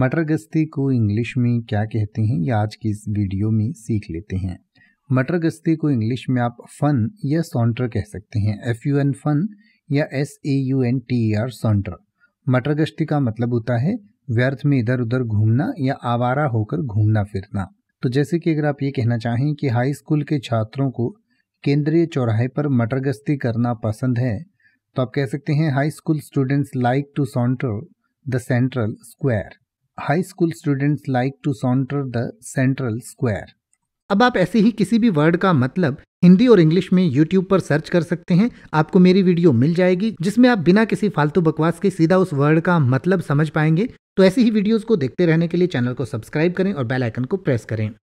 मटर गस्ती को इंग्लिश में क्या कहते हैं ये आज की इस वीडियो में सीख लेते हैं मटर गस्ती को इंग्लिश में आप फन या सॉन्टर कह सकते हैं एफ यू एन फन या S A U N T R saunter मटर गश्ती का मतलब होता है व्यर्थ में इधर उधर घूमना या आवारा होकर घूमना फिरना तो जैसे कि अगर आप ये कहना चाहें कि हाई स्कूल के छात्रों को केंद्रीय चौराहे पर मटर गस्ती करना पसंद है तो आप कह सकते हैं high school students like to saunter the central square high school students like to saunter the central square अब आप ऐसे ही किसी भी वर्ड का मतलब हिंदी और इंग्लिश में YouTube पर सर्च कर सकते हैं आपको मेरी वीडियो मिल जाएगी जिसमें आप बिना किसी फालतू बकवास के सीधा उस वर्ड का मतलब समझ पाएंगे तो ऐसी ही वीडियोस को देखते रहने के लिए चैनल को सब्सक्राइब करें और बेल आइकन को प्रेस करें